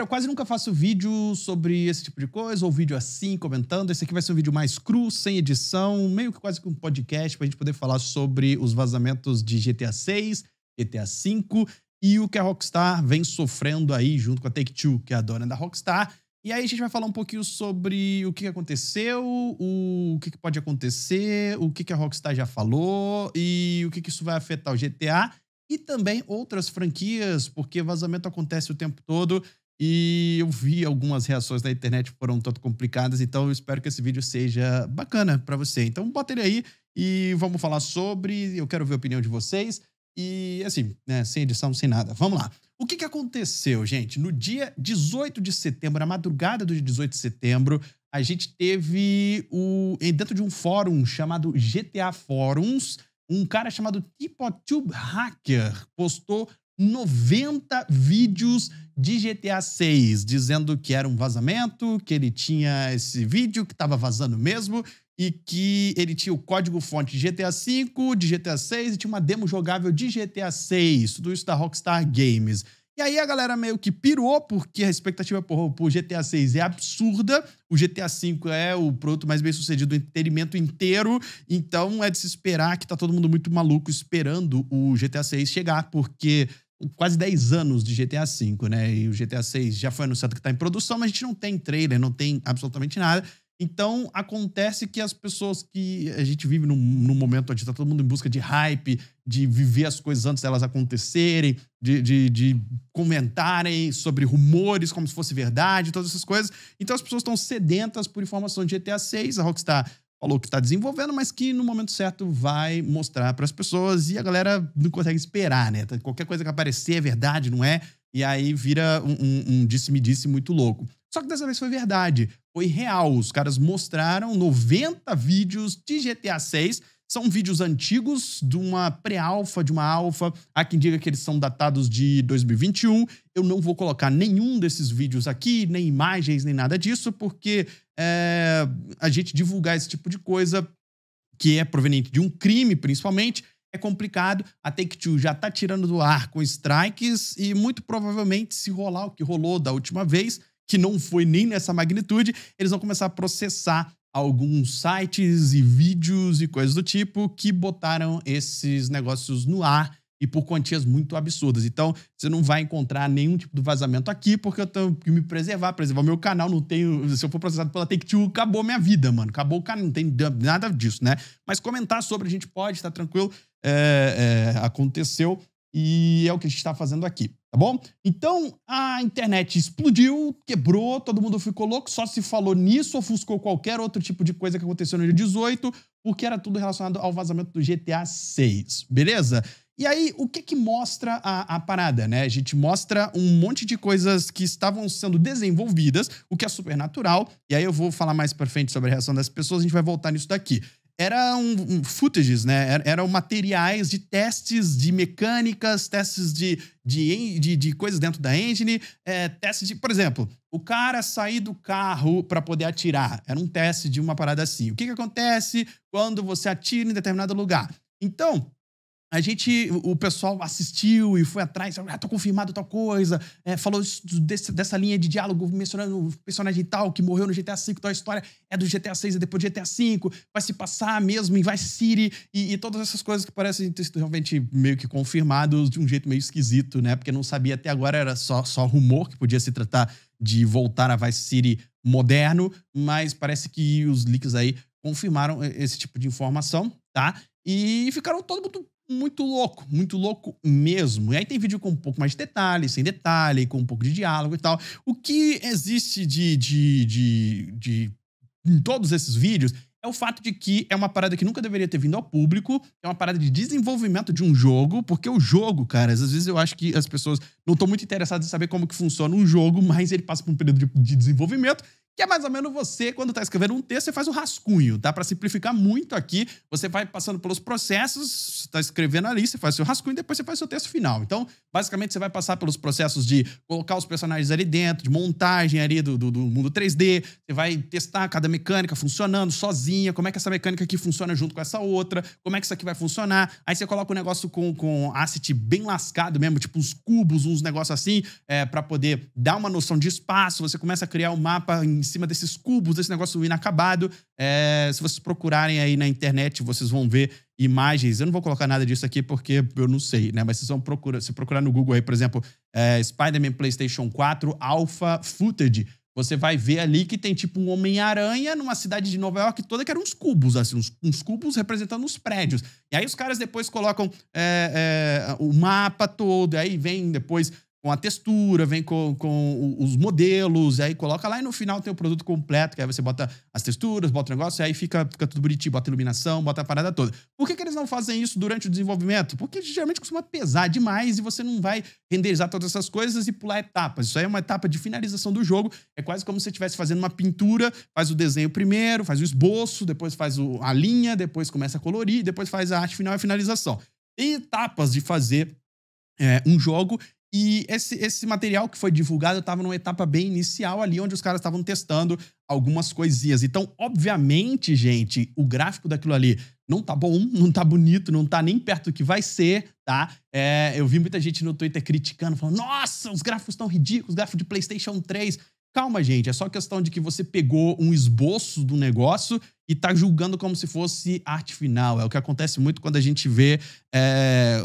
Eu quase nunca faço vídeo sobre esse tipo de coisa, ou vídeo assim, comentando. Esse aqui vai ser um vídeo mais cru, sem edição, meio que quase que um podcast pra gente poder falar sobre os vazamentos de GTA 6, GTA 5 e o que a Rockstar vem sofrendo aí junto com a Take-Two, que é a dona da Rockstar. E aí a gente vai falar um pouquinho sobre o que aconteceu, o que pode acontecer, o que a Rockstar já falou e o que isso vai afetar o GTA e também outras franquias, porque vazamento acontece o tempo todo. E eu vi algumas reações da internet que foram um tanto complicadas, então eu espero que esse vídeo seja bacana para você. Então bota ele aí e vamos falar sobre. Eu quero ver a opinião de vocês. E assim, né, sem edição, sem nada. Vamos lá. O que, que aconteceu, gente? No dia 18 de setembro, na madrugada do dia 18 de setembro, a gente teve o dentro de um fórum chamado GTA Fóruns, um cara chamado Tipo Tube Hacker postou 90 vídeos de GTA 6, dizendo que era um vazamento, que ele tinha esse vídeo que estava vazando mesmo e que ele tinha o código fonte de GTA 5, de GTA 6 e tinha uma demo jogável de GTA 6, tudo isso da Rockstar Games. E aí a galera meio que pirou, porque a expectativa por, GTA 6 é absurda. O GTA 5 é o produto mais bem sucedido do entretenimento inteiro. Então é de se esperar que tá todo mundo muito maluco esperando o GTA 6 chegar, porque quase 10 anos de GTA V, né? E o GTA VI já foi anunciado que está em produção, mas a gente não tem trailer, não tem absolutamente nada. Então, acontece que as pessoas que a gente vive num, num momento onde está todo mundo em busca de hype, de viver as coisas antes delas acontecerem, de, de, de comentarem sobre rumores como se fosse verdade, todas essas coisas. Então, as pessoas estão sedentas por informação de GTA VI. A Rockstar falou que está desenvolvendo, mas que no momento certo vai mostrar para as pessoas e a galera não consegue esperar, né? Tá, qualquer coisa que aparecer é verdade, não é? E aí vira um, um, um disse-me-disse muito louco. Só que dessa vez foi verdade, foi real. Os caras mostraram 90 vídeos de GTA 6 são vídeos antigos de uma pré-alfa, de uma alfa. Há quem diga que eles são datados de 2021. Eu não vou colocar nenhum desses vídeos aqui, nem imagens, nem nada disso, porque é, a gente divulgar esse tipo de coisa que é proveniente de um crime, principalmente, é complicado. A Take-Two já está tirando do ar com strikes e muito provavelmente se rolar o que rolou da última vez, que não foi nem nessa magnitude, eles vão começar a processar alguns sites e vídeos e coisas do tipo que botaram esses negócios no ar e por quantias muito absurdas. Então, você não vai encontrar nenhum tipo de vazamento aqui, porque eu tenho que me preservar, preservar meu canal, não tenho, se eu for processado pela Take-Two, acabou minha vida, mano. Acabou o canal, não tem nada disso, né? Mas comentar sobre a gente pode, tá tranquilo. É, é, aconteceu e é o que a gente está fazendo aqui, tá bom? Então a internet explodiu, quebrou, todo mundo ficou louco, só se falou nisso, ofuscou qualquer outro tipo de coisa que aconteceu no dia 18, porque era tudo relacionado ao vazamento do GTA 6, beleza? E aí, o que que mostra a, a, parada, né? A gente mostra um monte de coisas que estavam sendo desenvolvidas, o que é supernatural, e aí eu vou falar mais pra frente sobre a reação das pessoas, a gente vai voltar nisso daqui eram um, um footages, né? Era, eram materiais de testes de mecânicas, testes de, de, de, de coisas dentro da engine, é, testes de, por exemplo, o cara sair do carro para poder atirar. Era um teste de uma parada assim. O que, que acontece quando você atira em determinado lugar? Então, a gente, o pessoal assistiu e foi atrás, ah, tá confirmado tal coisa, é, falou desse, dessa linha de diálogo mencionando o personagem tal que morreu no GTA V, tal a história é do GTA VI e depois do GTA V, vai se passar mesmo em Vice City e, e todas essas coisas que parecem ter sido realmente meio que confirmados de um jeito meio esquisito, né? Porque não sabia até agora, era só, só rumor que podia se tratar de voltar a Vice City moderno, mas parece que os leaks aí confirmaram esse tipo de informação, tá? E ficaram todo mundo muito louco, muito louco mesmo. E aí tem vídeo com um pouco mais de detalhe, sem detalhe, com um pouco de diálogo e tal. O que existe de, de, de, de em todos esses vídeos é o fato de que é uma parada que nunca deveria ter vindo ao público, é uma parada de desenvolvimento de um jogo, porque o jogo, cara, às vezes eu acho que as pessoas não estão muito interessadas em saber como que funciona um jogo, mas ele passa por um período de, de desenvolvimento que é mais ou menos você, quando está escrevendo um texto, você faz o um rascunho, tá? Para simplificar muito aqui, você vai passando pelos processos, está escrevendo ali, você faz seu rascunho, e depois você faz seu texto final. Então, basicamente, você vai passar pelos processos de colocar os personagens ali dentro, de montagem ali do, do, do mundo 3D, você vai testar cada mecânica funcionando sozinha, como é que essa mecânica aqui funciona junto com essa outra, como é que isso aqui vai funcionar. Aí você coloca o um negócio com, com asset bem lascado mesmo, tipo uns cubos, uns negócios assim, é, para poder dar uma noção de espaço, você começa a criar o um mapa em cima desses cubos, desse negócio inacabado. É, se vocês procurarem aí na internet, vocês vão ver imagens. Eu não vou colocar nada disso aqui porque eu não sei, né? Mas vocês vão procurar, se procurar no Google aí, por exemplo, é, Spider-Man PlayStation 4 Alpha Footage. Você vai ver ali que tem tipo um Homem-Aranha numa cidade de Nova York toda que eram uns cubos, assim, uns, uns cubos representando os prédios. E aí os caras depois colocam é, é, o mapa todo, aí vem depois com a textura, vem com, com os modelos, aí coloca lá e no final tem o produto completo, que aí você bota as texturas, bota o negócio, aí fica, fica tudo bonitinho, bota iluminação, bota a parada toda. Por que, que eles não fazem isso durante o desenvolvimento? Porque geralmente costuma pesar demais e você não vai renderizar todas essas coisas e pular etapas. Isso aí é uma etapa de finalização do jogo, é quase como se você estivesse fazendo uma pintura, faz o desenho primeiro, faz o esboço, depois faz o, a linha, depois começa a colorir, depois faz a arte final e a finalização. Tem etapas de fazer é, um jogo e esse, esse material que foi divulgado estava numa etapa bem inicial ali, onde os caras estavam testando algumas coisinhas. Então, obviamente, gente, o gráfico daquilo ali não tá bom, não tá bonito, não tá nem perto do que vai ser, tá? É, eu vi muita gente no Twitter criticando, falando: nossa, os gráficos estão ridículos, gráfico de PlayStation 3. Calma, gente, é só questão de que você pegou um esboço do negócio e tá julgando como se fosse arte final. É o que acontece muito quando a gente vê é,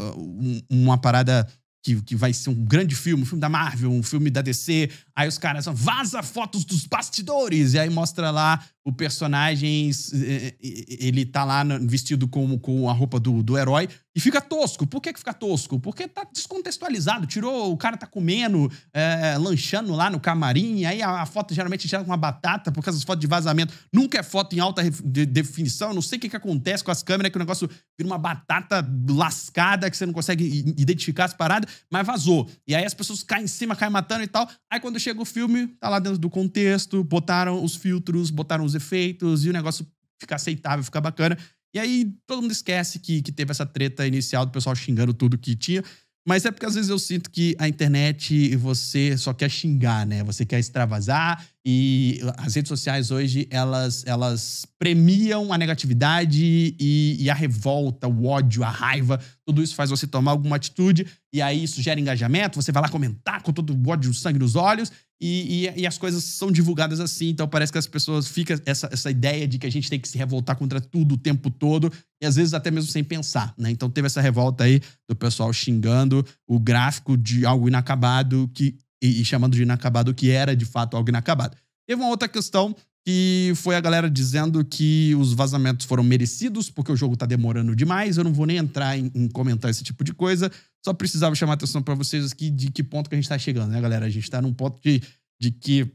uma parada que, que vai ser um grande filme, um filme da Marvel, um filme da DC. Aí os caras vão vaza fotos dos bastidores e aí mostra lá o personagem é, é, ele tá lá vestido com a roupa do, do herói e fica tosco. Por que, que fica tosco? Porque tá descontextualizado, tirou, o cara tá comendo, é, lanchando lá no camarim, aí a, a foto geralmente chega com uma batata por causa das fotos de vazamento. Nunca é foto em alta de, definição, não sei o que, que acontece com as câmeras, que o negócio vira uma batata lascada que você não consegue identificar as paradas, mas vazou. E aí as pessoas caem em cima, caem matando e tal. Aí quando chega o filme, tá lá dentro do contexto, botaram os filtros, botaram os os efeitos e o negócio ficar aceitável, ficar bacana. E aí todo mundo esquece que, que teve essa treta inicial do pessoal xingando tudo que tinha. Mas é porque às vezes eu sinto que a internet você só quer xingar, né? Você quer extravasar e as redes sociais hoje elas, elas premiam a negatividade e, e a revolta, o ódio, a raiva. Tudo isso faz você tomar alguma atitude e aí isso gera engajamento. Você vai lá comentar com todo o ódio, o sangue nos olhos e, e, e, as coisas são divulgadas assim, então parece que as pessoas ficam essa, essa ideia de que a gente tem que se revoltar contra tudo o tempo todo, e às vezes até mesmo sem pensar, né? Então teve essa revolta aí do pessoal xingando o gráfico de algo inacabado que, e, e chamando de inacabado o que era de fato algo inacabado. Teve uma outra questão e foi a galera dizendo que os vazamentos foram merecidos, porque o jogo tá demorando demais. Eu não vou nem entrar em, em comentar esse tipo de coisa. Só precisava chamar a atenção para vocês aqui de que ponto que a gente tá chegando, né, galera? A gente tá num ponto de, de que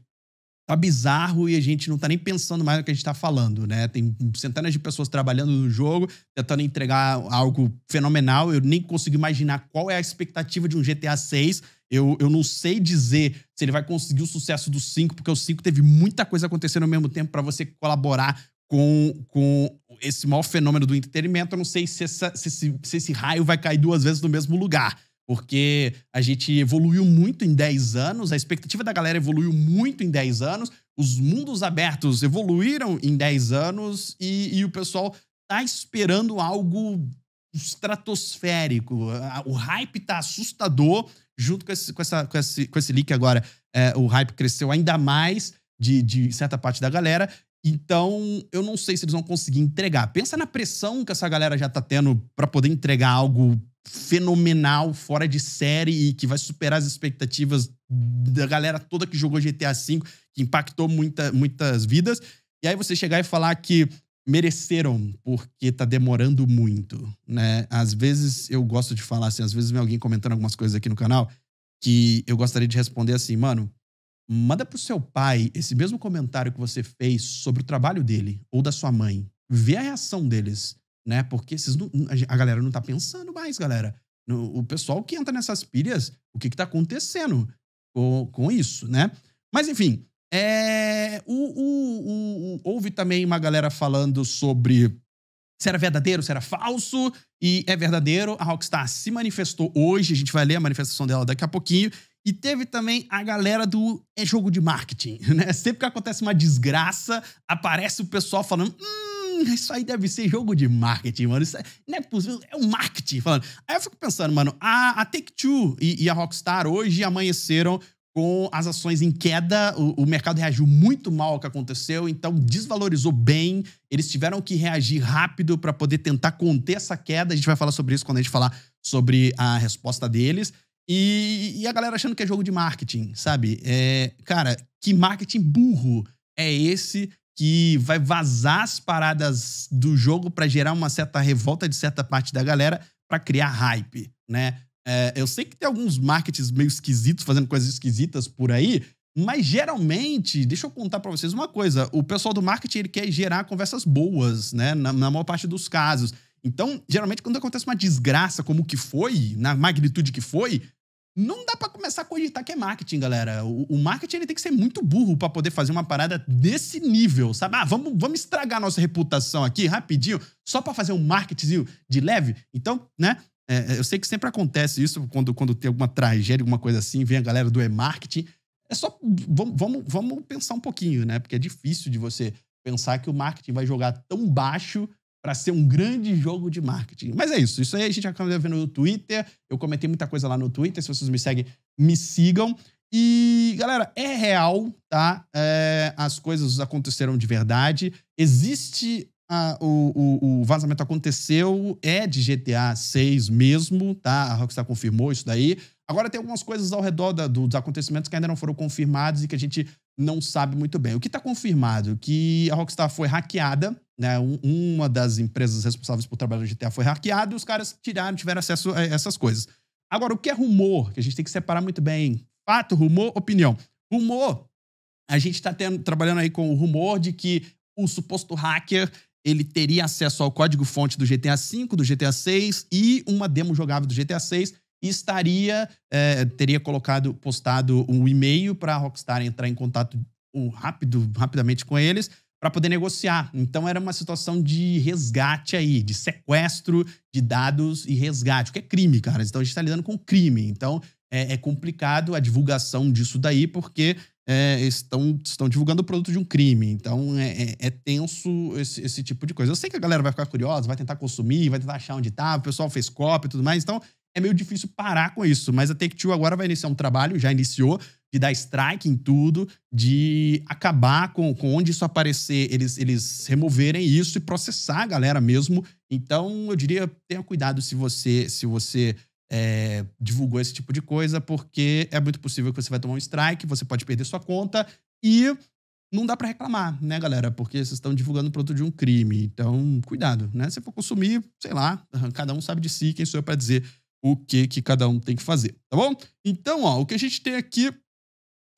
tá bizarro e a gente não tá nem pensando mais no que a gente tá falando, né? Tem centenas de pessoas trabalhando no jogo, tentando entregar algo fenomenal. Eu nem consigo imaginar qual é a expectativa de um GTA 6 eu, eu não sei dizer se ele vai conseguir o sucesso do 5, porque o 5 teve muita coisa acontecendo ao mesmo tempo para você colaborar com, com esse maior fenômeno do entretenimento. Eu não sei se, essa, se, se, se esse raio vai cair duas vezes no mesmo lugar porque a gente evoluiu muito em 10 anos, a expectativa da galera evoluiu muito em 10 anos, os mundos abertos evoluíram em 10 anos e, e o pessoal tá esperando algo estratosférico. O hype tá assustador junto com esse, com essa, com esse, com esse leak agora, é, o hype cresceu ainda mais de, de certa parte da galera. Então, eu não sei se eles vão conseguir entregar. Pensa na pressão que essa galera já tá tendo para poder entregar algo fenomenal, fora de série e que vai superar as expectativas da galera toda que jogou GTA V, que impactou muita, muitas vidas. E aí você chegar e falar que mereceram porque tá demorando muito, né? Às vezes eu gosto de falar assim, às vezes vem alguém comentando algumas coisas aqui no canal que eu gostaria de responder assim, mano, manda pro seu pai esse mesmo comentário que você fez sobre o trabalho dele ou da sua mãe. Vê a reação deles, né? Porque esses a galera não tá pensando mais, galera. O pessoal que entra nessas pilhas, o que que tá acontecendo com, com isso, né? Mas enfim, é, o, o, o, houve também uma galera falando sobre se era verdadeiro, se era falso, e é verdadeiro. A Rockstar se manifestou hoje, a gente vai ler a manifestação dela daqui a pouquinho. E teve também a galera do é jogo de marketing, né? Sempre que acontece uma desgraça, aparece o pessoal falando. Hum, isso aí deve ser jogo de marketing, mano. Isso é, não é possível, é um marketing falando. Aí eu fico pensando, mano, a, a Take Two e, e a Rockstar hoje amanheceram com as ações em queda, o, o, mercado reagiu muito mal ao que aconteceu, então desvalorizou bem. Eles tiveram que reagir rápido para poder tentar conter essa queda. A gente vai falar sobre isso quando a gente falar sobre a resposta deles. E, e a galera achando que é jogo de marketing, sabe? É, cara, que marketing burro é esse que vai vazar as paradas do jogo para gerar uma certa revolta de certa parte da galera para criar hype, né? É, eu sei que tem alguns markets meio esquisitos fazendo coisas esquisitas por aí, mas geralmente, deixa eu contar para vocês uma coisa: o pessoal do marketing ele quer gerar conversas boas, né? Na, na, maior parte dos casos. Então, geralmente, quando acontece uma desgraça como que foi, na magnitude que foi, não dá para começar a cogitar que é marketing, galera. O, o marketing ele tem que ser muito burro para poder fazer uma parada desse nível, sabe? Ah, vamos, vamos estragar nossa reputação aqui rapidinho, só para fazer um marketing de leve. Então, né? É, é, eu sei que sempre acontece isso quando, quando tem alguma tragédia, alguma coisa assim, vem a galera do e-marketing. É só. Vamos, vamos, vamos pensar um pouquinho, né? Porque é difícil de você pensar que o marketing vai jogar tão baixo para ser um grande jogo de marketing. Mas é isso. Isso aí a gente acaba vendo no Twitter. Eu comentei muita coisa lá no Twitter. Se vocês me seguem, me sigam. E, galera, é real, tá? É, as coisas aconteceram de verdade. Existe a, o, o, o, vazamento aconteceu, é de GTA 6 mesmo, tá? A Rockstar confirmou isso daí. Agora tem algumas coisas ao redor da, do, dos acontecimentos que ainda não foram confirmados e que a gente não sabe muito bem. O que está confirmado? Que a Rockstar foi hackeada, né? Um, uma das empresas responsáveis por trabalhar no GTA foi hackeada e os caras tiraram, tiveram acesso a essas coisas. Agora, o que é rumor? Que a gente tem que separar muito bem. Fato, rumor, opinião. Rumor, a gente está trabalhando aí com o rumor de que o suposto hacker ele teria acesso ao código-fonte do GTA V, do GTA VI e uma demo jogável do GTA VI e estaria, é, teria colocado, postado um e-mail para a Rockstar entrar em contato rápido, rapidamente com eles para poder negociar. Então era uma situação de resgate aí, de sequestro de dados e resgate, o que é crime, cara. Então a gente está lidando com crime. Então é, é complicado a divulgação disso daí, porque é, estão, estão divulgando o produto de um crime. Então é, é, é tenso esse, esse, tipo de coisa. Eu sei que a galera vai ficar curiosa, vai tentar consumir, vai tentar achar onde tá, o pessoal fez cópia e tudo mais. Então é meio difícil parar com isso. Mas a Take-Two agora vai iniciar um trabalho, já iniciou, de dar strike em tudo, de acabar com, com onde isso aparecer, eles, eles removerem isso e processar a galera mesmo. Então eu diria, tenha cuidado se você se você é, divulgou esse tipo de coisa, porque é muito possível que você vai tomar um strike, você pode perder sua conta e não dá para reclamar, né, galera? Porque vocês estão divulgando o produto de um crime. Então, cuidado, né? Se for consumir, sei lá, cada um sabe de si, quem sou eu para dizer o que que cada um tem que fazer, tá bom? Então, ó, o que a gente tem aqui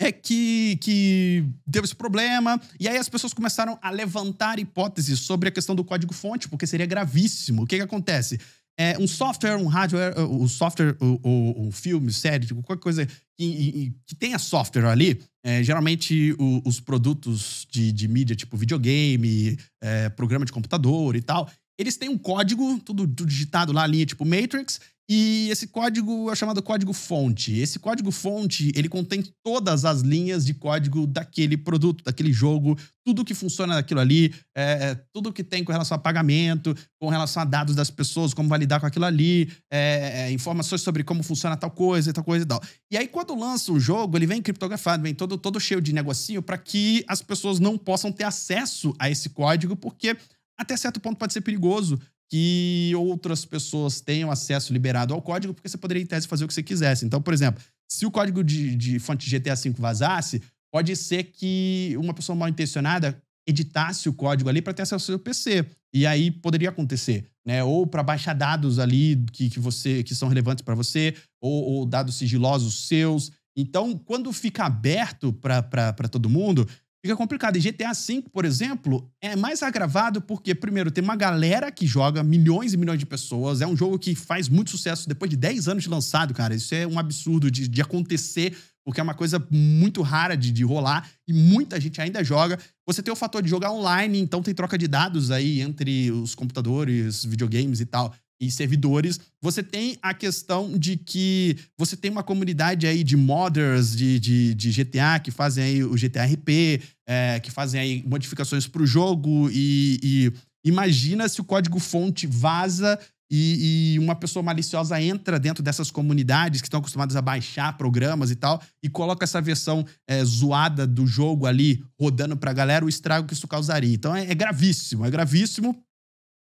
é que, que teve esse problema, e aí as pessoas começaram a levantar hipóteses sobre a questão do código-fonte, porque seria gravíssimo. O que, que acontece? é, um software, um hardware, o uh, software, o, uh, o, filme, série, tipo, qualquer coisa que, que tenha software ali, é, geralmente o, os produtos de, de, mídia, tipo videogame, é, programa de computador e tal, eles têm um código, tudo, tudo digitado lá, linha tipo Matrix, e esse código é chamado código fonte. Esse código fonte, ele contém todas as linhas de código daquele produto, daquele jogo, tudo que funciona naquilo ali, é, é tudo que tem com relação a pagamento, com relação a dados das pessoas, como validar com aquilo ali, é, é, informações sobre como funciona tal coisa, tal coisa e tal. E aí, quando lança o jogo, ele vem criptografado, vem todo, todo cheio de negocinho para que as pessoas não possam ter acesso a esse código, porque até certo ponto pode ser perigoso que outras pessoas tenham acesso liberado ao código, porque você poderia, em tese, fazer o que você quisesse. Então, por exemplo, se o código de, de fonte GTA V vazasse, pode ser que uma pessoa mal intencionada editasse o código ali para ter acesso ao seu PC. E aí poderia acontecer, né? Ou para baixar dados ali que, que, você, que são relevantes para você, ou, ou dados sigilosos seus. Então, quando fica aberto para todo mundo, fica complicado. E GTA V, por exemplo, é mais agravado porque, primeiro, tem uma galera que joga, milhões e milhões de pessoas. É um jogo que faz muito sucesso depois de 10 anos de lançado, cara. Isso é um absurdo de, de acontecer, porque é uma coisa muito rara de, de rolar e muita gente ainda joga. Você tem o fator de jogar online, então tem troca de dados aí entre os computadores, videogames e tal e servidores, você tem a questão de que você tem uma comunidade aí de modders de, de, de GTA que fazem aí o GTA RP, é, que fazem aí modificações para o jogo e, e, imagina se o código-fonte vaza e, e, uma pessoa maliciosa entra dentro dessas comunidades que estão acostumadas a baixar programas e tal e coloca essa versão é, zoada do jogo ali rodando para a galera, o estrago que isso causaria. Então é, é gravíssimo, é gravíssimo.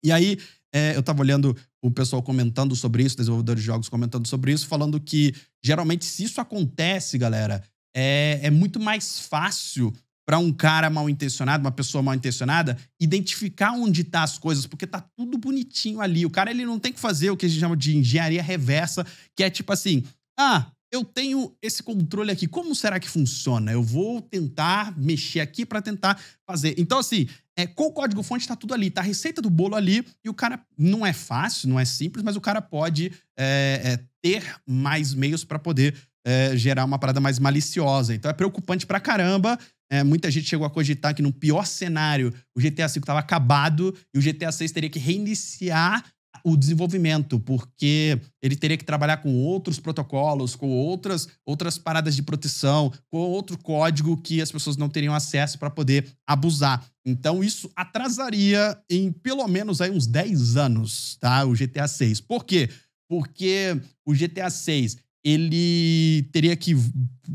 E aí, é, eu estava olhando o pessoal comentando sobre isso, desenvolvedores de jogos comentando sobre isso, falando que geralmente se isso acontece, galera, é, é muito mais fácil para um cara mal intencionado, uma pessoa mal intencionada, identificar onde tá as coisas, porque tá tudo bonitinho ali. O cara ele não tem que fazer o que a gente chama de engenharia reversa, que é tipo assim: "Ah, eu tenho esse controle aqui. Como será que funciona? Eu vou tentar mexer aqui para tentar fazer. Então, assim, é, com o código-fonte está tudo ali, tá a receita do bolo ali, e o cara não é fácil, não é simples, mas o cara pode é, é, ter mais meios para poder é, gerar uma parada mais maliciosa. Então é preocupante para caramba. É, muita gente chegou a cogitar que no pior cenário o GTA V estava acabado e o GTA VI teria que reiniciar o desenvolvimento, porque ele teria que trabalhar com outros protocolos, com outras, outras paradas de proteção, com outro código que as pessoas não teriam acesso para poder abusar. Então isso atrasaria em pelo menos aí uns 10 anos, tá? O GTA 6. Por quê? Porque o GTA 6 ele teria que.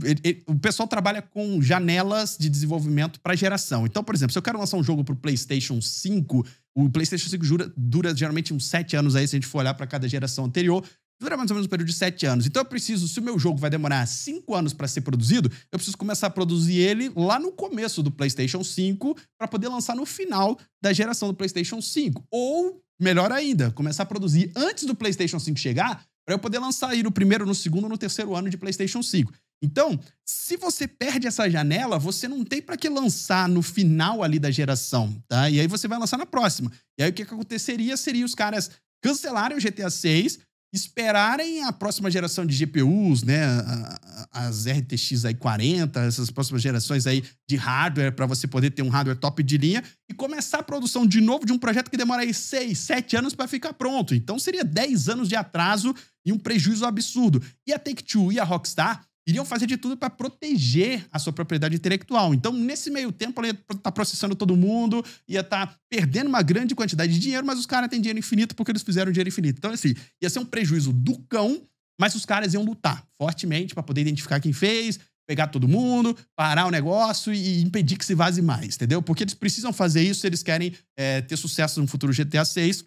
Ele, ele, o pessoal trabalha com janelas de desenvolvimento para geração. Então, por exemplo, se eu quero lançar um jogo para o PlayStation 5, o PlayStation 5 dura, dura geralmente uns 7 anos aí, se a gente for olhar para cada geração anterior. Dura mais ou menos um período de 7 anos. Então eu preciso, se o meu jogo vai demorar 5 anos para ser produzido, eu preciso começar a produzir ele lá no começo do PlayStation 5 para poder lançar no final da geração do PlayStation 5. Ou, melhor ainda, começar a produzir antes do PlayStation 5 chegar para eu poder lançar aí no primeiro, no segundo, no terceiro ano de PlayStation 5. Então, se você perde essa janela, você não tem para que lançar no final ali da geração, tá? E aí você vai lançar na próxima. E aí o que, que aconteceria seria os caras cancelarem o GTA 6, esperarem a próxima geração de GPUs, né, as RTX aí 40, essas próximas gerações aí de hardware para você poder ter um hardware top de linha e começar a produção de novo de um projeto que demora aí 6, 7 anos para ficar pronto. Então seria 10 anos de atraso e um prejuízo absurdo. E a Take-Two e a Rockstar iriam fazer de tudo para proteger a sua propriedade intelectual. Então, nesse meio tempo, ela ia estar tá processando todo mundo, ia estar tá perdendo uma grande quantidade de dinheiro, mas os caras têm dinheiro infinito porque eles fizeram dinheiro infinito. Então, assim, ia ser um prejuízo do cão, mas os caras iam lutar fortemente para poder identificar quem fez, pegar todo mundo, parar o negócio e impedir que se vaze mais, entendeu? Porque eles precisam fazer isso se eles querem é, ter sucesso no futuro GTA 6.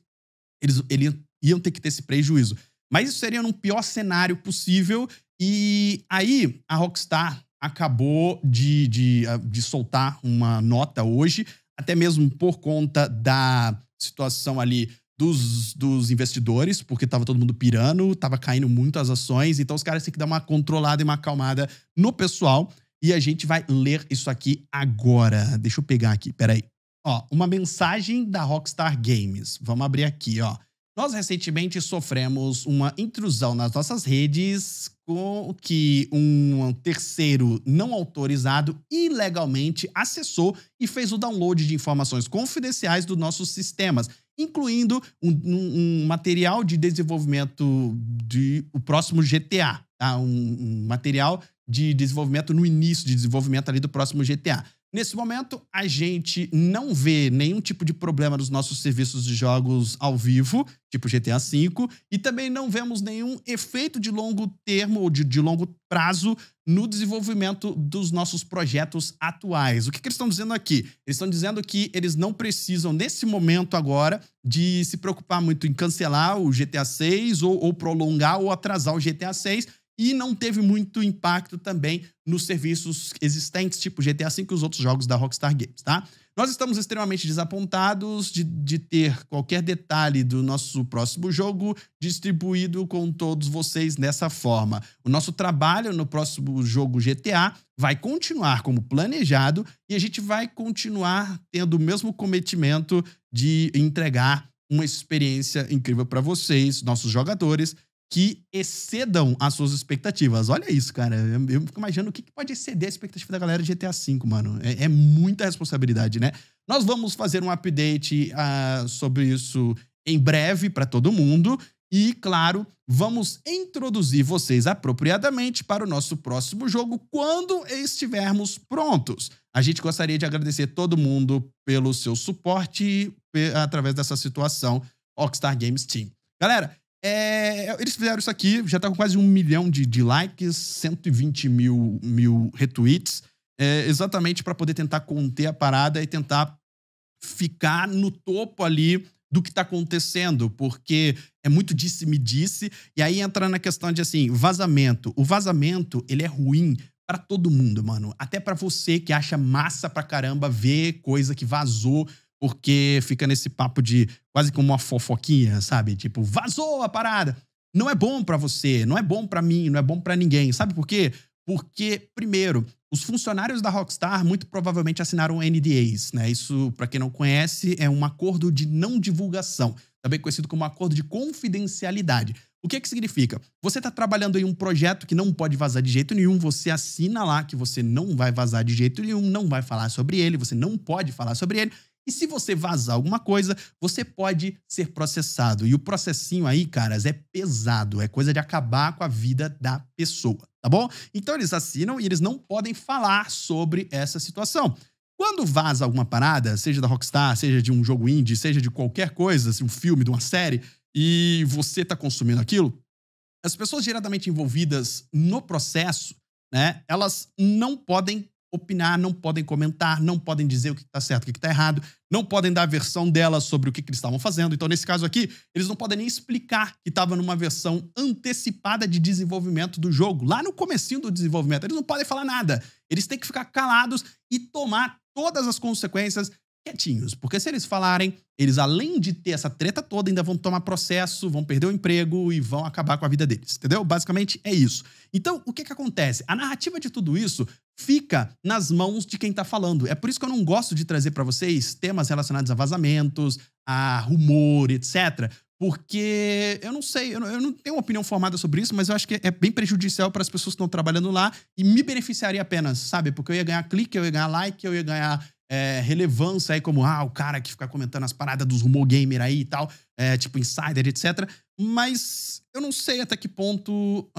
Eles, eles iam ter que ter esse prejuízo. Mas isso seria no pior cenário possível e aí a Rockstar acabou de, de, ah, de soltar uma nota hoje, até mesmo por conta da situação ali dos, dos investidores, porque tava todo mundo pirando, tava caindo muito as ações, então os caras têm que dar uma controlada e uma acalmada no pessoal. E a gente vai ler isso aqui agora. Deixa eu pegar aqui, peraí. Ó, uma mensagem da Rockstar Games. Vamos abrir aqui, ó. Nós recentemente sofremos uma intrusão nas nossas redes com que um terceiro não autorizado ilegalmente acessou e fez o download de informações confidenciais dos nossos sistemas, incluindo um, um, um material de desenvolvimento de o próximo GTA, tá? um, um material de desenvolvimento no início de desenvolvimento ali do próximo GTA. Nesse momento, a gente não vê nenhum tipo de problema nos nossos serviços de jogos ao vivo, tipo GTA V, e também não vemos nenhum efeito de longo termo ou de, de longo prazo no desenvolvimento dos nossos projetos atuais. O que, que eles estão dizendo aqui? Eles estão dizendo que eles não precisam, nesse momento agora, de se preocupar muito em cancelar o GTA 6 ou, ou prolongar ou atrasar o GTA 6 e não teve muito impacto também nos serviços existentes, tipo GTA V e os outros jogos da Rockstar Games, tá? Nós estamos extremamente desapontados de, de ter qualquer detalhe do nosso próximo jogo distribuído com todos vocês dessa forma. O nosso trabalho no próximo jogo GTA vai continuar como planejado e a gente vai continuar tendo o mesmo cometimento de entregar uma experiência incrível para vocês, nossos jogadores, que excedam as suas expectativas. Olha isso, cara. Eu, fico imaginando o que, pode exceder a expectativa da galera de GTA V, mano. É, é muita responsabilidade, né? Nós vamos fazer um update uh, sobre isso em breve para todo mundo. E, claro, vamos introduzir vocês apropriadamente para o nosso próximo jogo quando estivermos prontos. A gente gostaria de agradecer todo mundo pelo seu suporte através dessa situação Rockstar Games Team. Galera, é, eles fizeram isso aqui, já tá com quase um milhão de, de likes, 120 mil, mil retweets, é, exatamente para poder tentar conter a parada e tentar ficar no topo ali do que está acontecendo, porque é muito disse-me-disse, -disse, e aí entra na questão de assim, vazamento. O vazamento, ele é ruim para todo mundo, mano. Até para você que acha massa pra caramba ver coisa que vazou, porque fica nesse papo de quase como uma fofoquinha, sabe? Tipo, vazou a parada. Não é bom para você, não é bom para mim, não é bom para ninguém. Sabe por quê? Porque, primeiro, os funcionários da Rockstar muito provavelmente assinaram NDAs, né? Isso, para quem não conhece, é um acordo de não divulgação, também conhecido como acordo de confidencialidade. O que é que significa? Você está trabalhando em um projeto que não pode vazar de jeito nenhum, você assina lá que você não vai vazar de jeito nenhum, não vai falar sobre ele, você não pode falar sobre ele, e se você vazar alguma coisa, você pode ser processado. E o processinho aí, caras, é pesado, é coisa de acabar com a vida da pessoa, tá bom? Então eles assinam e eles não podem falar sobre essa situação. Quando vaza alguma parada, seja da Rockstar, seja de um jogo indie, seja de qualquer coisa, assim, um filme, de uma série, e você tá consumindo aquilo, as pessoas diretamente envolvidas no processo, né, elas não podem opinar, não podem comentar, não podem dizer o que está certo, o que está errado, não podem dar a versão dela sobre o que, que, eles estavam fazendo. Então, nesse caso aqui, eles não podem nem explicar que estava numa versão antecipada de desenvolvimento do jogo, lá no comecinho do desenvolvimento. Eles não podem falar nada. Eles têm que ficar calados e tomar todas as consequências quietinhos, porque se eles falarem, eles além de ter essa treta toda, ainda vão tomar processo, vão perder o emprego e vão acabar com a vida deles, entendeu? Basicamente é isso. Então, o que que acontece? A narrativa de tudo isso fica nas mãos de quem tá falando. É por isso que eu não gosto de trazer para vocês temas relacionados a vazamentos, a rumor, etc, porque eu não sei, eu não, eu não, tenho uma opinião formada sobre isso, mas eu acho que é bem prejudicial para as pessoas que estão trabalhando lá e me beneficiaria apenas, sabe? Porque eu ia ganhar clique, eu ia ganhar like, eu ia ganhar é, relevância aí, como ah, o cara que fica comentando as paradas dos rumor gamer aí e tal, é, tipo insider, etc. Mas eu não sei até que ponto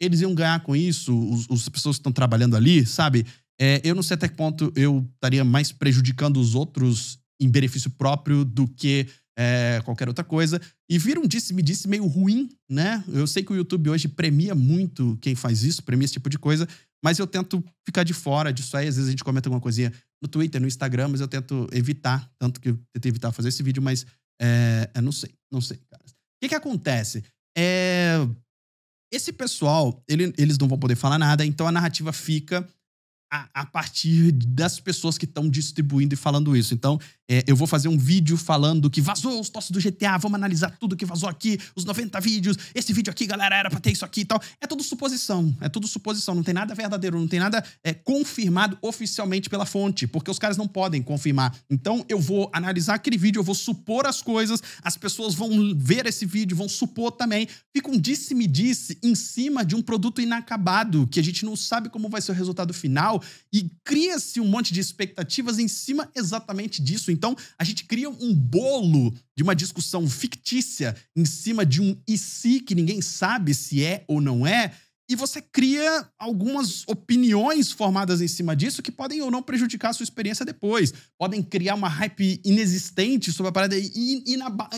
eles iam ganhar com isso, os, as pessoas que estão trabalhando ali, sabe? É, eu não sei até que ponto eu estaria mais prejudicando os outros em benefício próprio do que é, qualquer outra coisa. E viram um disse-me-disse meio ruim, né? Eu sei que o YouTube hoje premia muito quem faz isso, premia esse tipo de coisa, mas eu tento ficar de fora disso aí. Às vezes a gente comenta alguma coisinha no Twitter, no Instagram, mas eu tento evitar. Tanto que eu tento evitar fazer esse vídeo, mas é, não sei, não sei, cara. O que, que acontece? É, esse pessoal, ele, eles não vão poder falar nada, então a narrativa fica a, a partir das pessoas que estão distribuindo e falando isso. Então, é, eu vou fazer um vídeo falando que vazou os tosses do GTA, vamos analisar tudo que vazou aqui, os 90 vídeos, esse vídeo aqui, galera, era pra ter isso aqui e tal. É tudo suposição, é tudo suposição, não tem nada verdadeiro, não tem nada é, confirmado oficialmente pela fonte, porque os caras não podem confirmar. Então eu vou analisar aquele vídeo, eu vou supor as coisas, as pessoas vão ver esse vídeo, vão supor também. Fica um disse-me-disse -disse em cima de um produto inacabado, que a gente não sabe como vai ser o resultado final, e cria-se um monte de expectativas em cima exatamente disso. Então, a gente cria um bolo de uma discussão fictícia em cima de um e se que ninguém sabe se é ou não é, e você cria algumas opiniões formadas em cima disso que podem ou não prejudicar a sua experiência depois. Podem criar uma hype inexistente sobre a parada e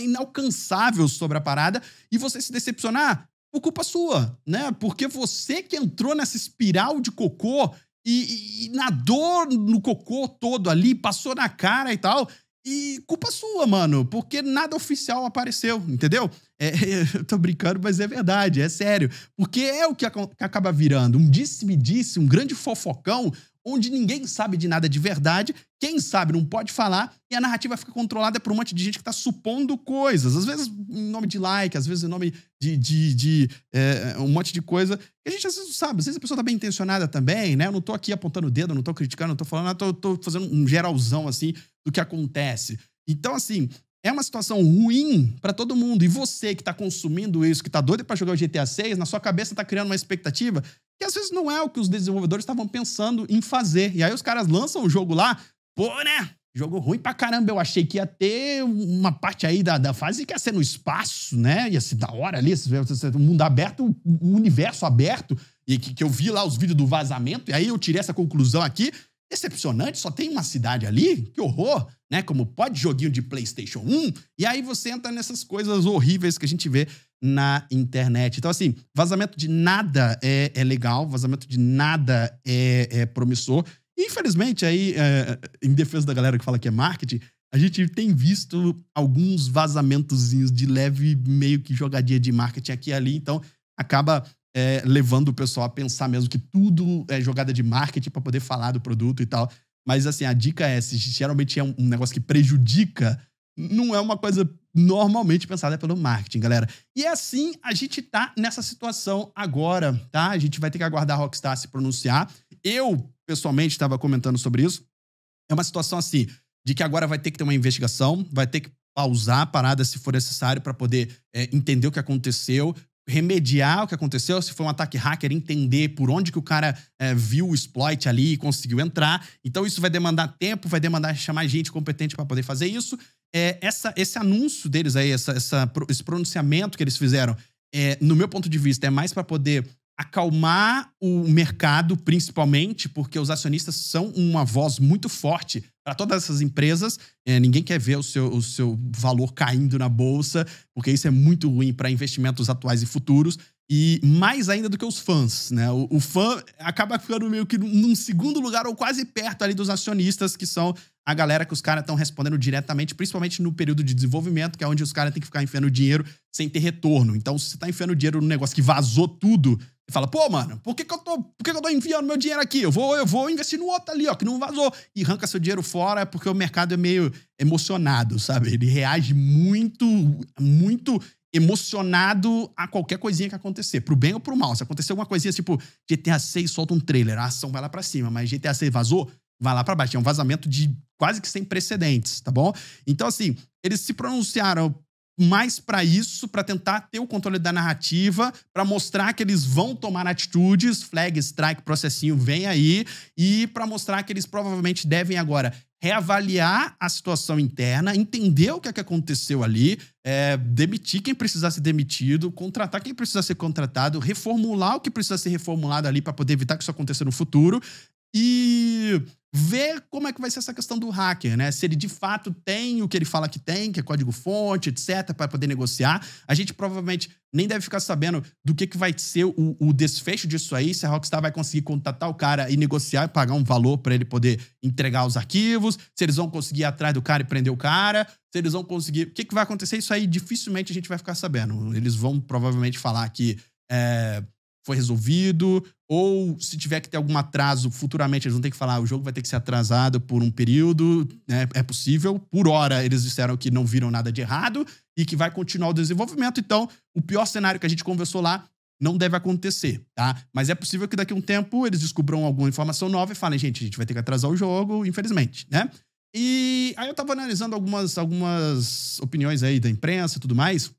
inalcançável sobre a parada e você se decepcionar por culpa sua, né? Porque você que entrou nessa espiral de cocô e, e, nadou no cocô todo ali, passou na cara e tal. E culpa sua, mano, porque nada oficial apareceu, entendeu? É, eu tô brincando, mas é verdade, é sério. Porque é o que, acaba virando um disse-me-disse, -disse, um grande fofocão, onde ninguém sabe de nada de verdade, quem sabe não pode falar, e a narrativa fica controlada por um monte de gente que tá supondo coisas. Às vezes em nome de like, às vezes em nome de, de, de é, um monte de coisa. E a gente às vezes não sabe, às vezes a pessoa tá bem intencionada também, né? Eu não tô aqui apontando o dedo, não tô criticando, não tô falando, eu tô, tô fazendo um geralzão assim do que acontece. Então, assim, é uma situação ruim para todo mundo. E você que está consumindo isso, que está doido para jogar o GTA 6, na sua cabeça está criando uma expectativa que às vezes não é o que os desenvolvedores estavam pensando em fazer. E aí os caras lançam o jogo lá, pô, né? Jogo ruim pra caramba. Eu achei que ia ter uma parte aí da, da fase que ia ser no espaço, né? Ia ser da hora ali, o mundo aberto, o universo aberto. E que, que eu vi lá os vídeos do vazamento. E aí eu tirei essa conclusão aqui. Decepcionante, só tem uma cidade ali, que horror, né? Como pode joguinho de PlayStation 1, e aí você entra nessas coisas horríveis que a gente vê na internet. Então, assim, vazamento de nada é, é legal, vazamento de nada é, é promissor. E, infelizmente, aí, é, em defesa da galera que fala que é marketing, a gente tem visto alguns vazamentozinhos de leve, meio que jogadinha de marketing aqui e ali, então acaba é, levando o pessoal a pensar mesmo que tudo é jogada de marketing para poder falar do produto e tal. Mas assim, a dica é: se geralmente é um, negócio que prejudica, não é uma coisa normalmente pensada pelo marketing, galera. E é assim a gente tá nessa situação agora, tá? A gente vai ter que aguardar a Rockstar se pronunciar. Eu, pessoalmente, estava comentando sobre isso. É uma situação assim, de que agora vai ter que ter uma investigação, vai ter que pausar a parada se for necessário para poder é, entender o que aconteceu, remediar o que aconteceu, se foi um ataque hacker, entender por onde que o cara é, viu o exploit ali e conseguiu entrar. Então isso vai demandar tempo, vai demandar chamar gente competente para poder fazer isso. É, essa, esse anúncio deles aí, essa, essa, esse pronunciamento que eles fizeram, é, no meu ponto de vista, é mais para poder acalmar o mercado, principalmente, porque os acionistas são uma voz muito forte para todas essas empresas. É, ninguém quer ver o seu, o seu valor caindo na bolsa, porque isso é muito ruim para investimentos atuais e futuros. E mais ainda do que os fãs, né? O, o fã acaba ficando meio que num segundo lugar ou quase perto ali dos acionistas, que são a galera que os caras estão respondendo diretamente, principalmente no período de desenvolvimento, que é onde os caras têm que ficar enfiando dinheiro sem ter retorno. Então, se você está enfiando dinheiro num negócio que vazou tudo, e fala, pô, mano, por que, que, eu, tô, por que, que eu tô enviando meu dinheiro aqui? Eu vou, eu vou investir no outro ali, ó, que não vazou. E arranca seu dinheiro fora é porque o mercado é meio emocionado, sabe? Ele reage muito, muito emocionado a qualquer coisinha que acontecer, pro bem ou pro mal. Se acontecer alguma coisinha tipo GTA 6 solta um trailer, a ação vai lá para cima, mas GTA 6 vazou, vai lá para baixo. É um vazamento de quase que sem precedentes, tá bom? Então assim, eles se pronunciaram mais para isso, para tentar ter o controle da narrativa, para mostrar que eles vão tomar atitudes, flag, strike, processinho vem aí, e para mostrar que eles provavelmente devem agora reavaliar a situação interna, entender o que é que aconteceu ali, é, demitir quem precisar ser demitido, contratar quem precisa ser contratado, reformular o que precisa ser reformulado ali para poder evitar que isso aconteça no futuro e ver como é que vai ser essa questão do hacker, né? Se ele de fato tem o que ele fala que tem, que é código-fonte, etc., para poder negociar. A gente provavelmente nem deve ficar sabendo do que, que vai ser o, o desfecho disso aí, se a Rockstar vai conseguir contatar o cara e negociar e pagar um valor para ele poder entregar os arquivos, se eles vão conseguir ir atrás do cara e prender o cara, se eles vão conseguir. O que, que vai acontecer? Isso aí dificilmente a gente vai ficar sabendo. Eles vão provavelmente falar que. É foi resolvido, ou se tiver que ter algum atraso futuramente, eles vão ter que falar, ah, o jogo vai ter que ser atrasado por um período, né? é possível. Por hora, eles disseram que não viram nada de errado e que vai continuar o desenvolvimento. Então, o pior cenário que a gente conversou lá não deve acontecer, tá? Mas é possível que daqui a um tempo eles descubram alguma informação nova e falem, gente, a gente vai ter que atrasar o jogo, infelizmente, né? E aí eu tava analisando algumas, algumas opiniões aí da imprensa e tudo mais,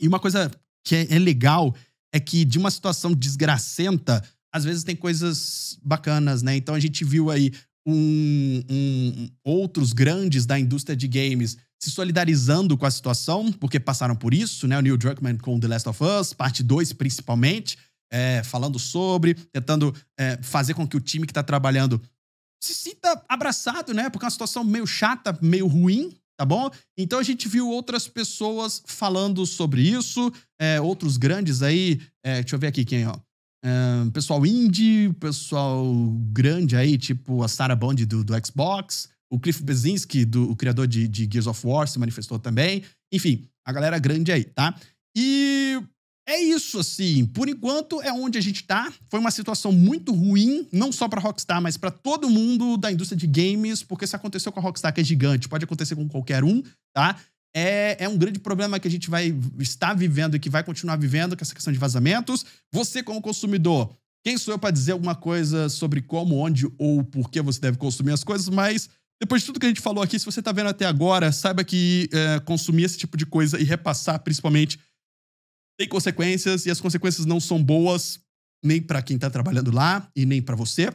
e uma coisa que é, é legal é que de uma situação desgracenta, às vezes tem coisas bacanas, né? Então a gente viu aí um, um, outros grandes da indústria de games se solidarizando com a situação, porque passaram por isso, né? O Neil Druckmann com The Last of Us, parte 2 principalmente, é, falando sobre, tentando é, fazer com que o time que está trabalhando se sinta abraçado, né? Porque é uma situação meio chata, meio ruim, tá bom? Então a gente viu outras pessoas falando sobre isso, é, outros grandes aí, é, deixa eu ver aqui quem, ó. É, pessoal indie, pessoal grande aí, tipo a Sarah Bond do, do Xbox, o Cliff Bezinski, do, o criador de, de Gears of War, se manifestou também. Enfim, a galera grande aí, tá? E é isso, assim. Por enquanto é onde a gente tá. Foi uma situação muito ruim, não só pra Rockstar, mas para todo mundo da indústria de games, porque se aconteceu com a Rockstar, que é gigante, pode acontecer com qualquer um, tá? É, é, um grande problema que a gente vai estar vivendo e que vai continuar vivendo com essa questão de vazamentos. Você, como consumidor, quem sou eu para dizer alguma coisa sobre como, onde ou por que você deve consumir as coisas, mas depois de tudo que a gente falou aqui, se você está vendo até agora, saiba que é, consumir esse tipo de coisa e repassar, principalmente, tem consequências e as consequências não são boas nem para quem está trabalhando lá e nem para você,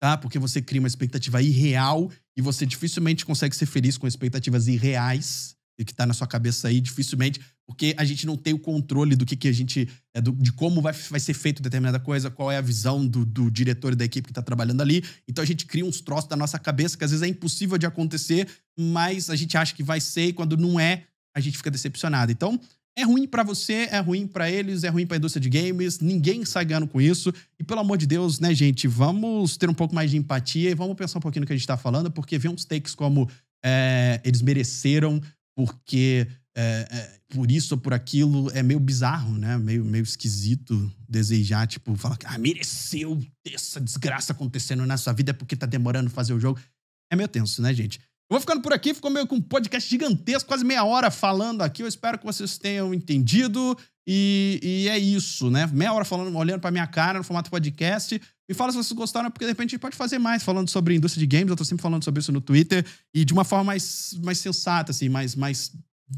tá? Porque você cria uma expectativa irreal e você dificilmente consegue ser feliz com expectativas irreais e que está na sua cabeça aí dificilmente, porque a gente não tem o controle do que, que a gente é, do, de como vai, vai ser feito determinada coisa, qual é a visão do, do diretor e da equipe que está trabalhando ali. Então a gente cria uns troços da nossa cabeça que às vezes é impossível de acontecer, mas a gente acha que vai ser e quando não é a gente fica decepcionado. Então é ruim para você, é ruim para eles, é ruim para a indústria de games, ninguém sai ganhando com isso. E pelo amor de Deus, né, gente, vamos ter um pouco mais de empatia e vamos pensar um pouquinho no que a gente está falando, porque ver uns takes como é, eles mereceram, porque é, é, por isso ou por aquilo é meio bizarro, né? Meio, meio esquisito desejar, tipo, falar que ah, mereceu essa desgraça acontecendo na sua vida é porque tá demorando fazer o jogo. É meio tenso, né, gente? Vou ficando por aqui, ficou meio com um podcast gigantesco, quase meia hora falando aqui. Eu espero que vocês tenham entendido. E, e é isso, né? Meia hora falando, olhando pra minha cara no formato podcast. Me fala se vocês gostaram, porque de repente a gente pode fazer mais falando sobre indústria de games. Eu tô sempre falando sobre isso no Twitter e de uma forma mais, mais sensata, assim, mais, mais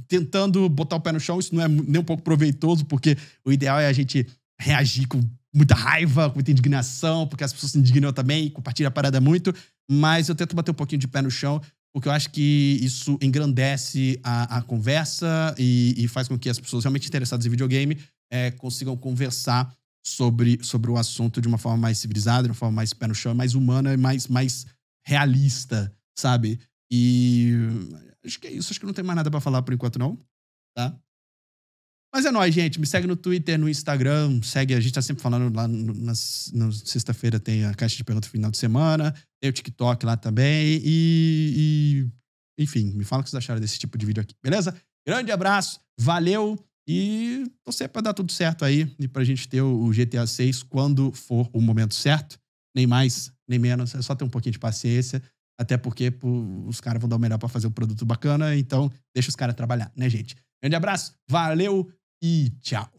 tentando botar o pé no chão. Isso não é nem um pouco proveitoso, porque o ideal é a gente reagir com muita raiva, com muita indignação, porque as pessoas se indignam também, e compartilham a parada muito mas eu tento bater um pouquinho de pé no chão porque eu acho que isso engrandece a, a conversa e, e, faz com que as pessoas realmente interessadas em videogame é, consigam conversar sobre, sobre o assunto de uma forma mais civilizada, de uma forma mais pé no chão, mais humana e mais, mais realista, sabe? E hum, acho que é isso. Acho que não tem mais nada para falar por enquanto, não. Tá? Mas é nóis, gente. Me segue no Twitter, no Instagram. Segue, a gente tá sempre falando lá no, na, sexta-feira tem a caixa de perguntas final de semana. Tem o TikTok lá também. E, e, enfim, me fala o que vocês acharam desse tipo de vídeo aqui, beleza? Grande abraço, valeu e torcer pra dar tudo certo aí e pra gente ter o GTA 6 quando for o momento certo. Nem mais, nem menos. É só ter um pouquinho de paciência. Até porque pô, os caras vão dar o melhor para fazer o um produto bacana. Então, deixa os caras trabalhar, né, gente? Grande abraço, valeu! 一い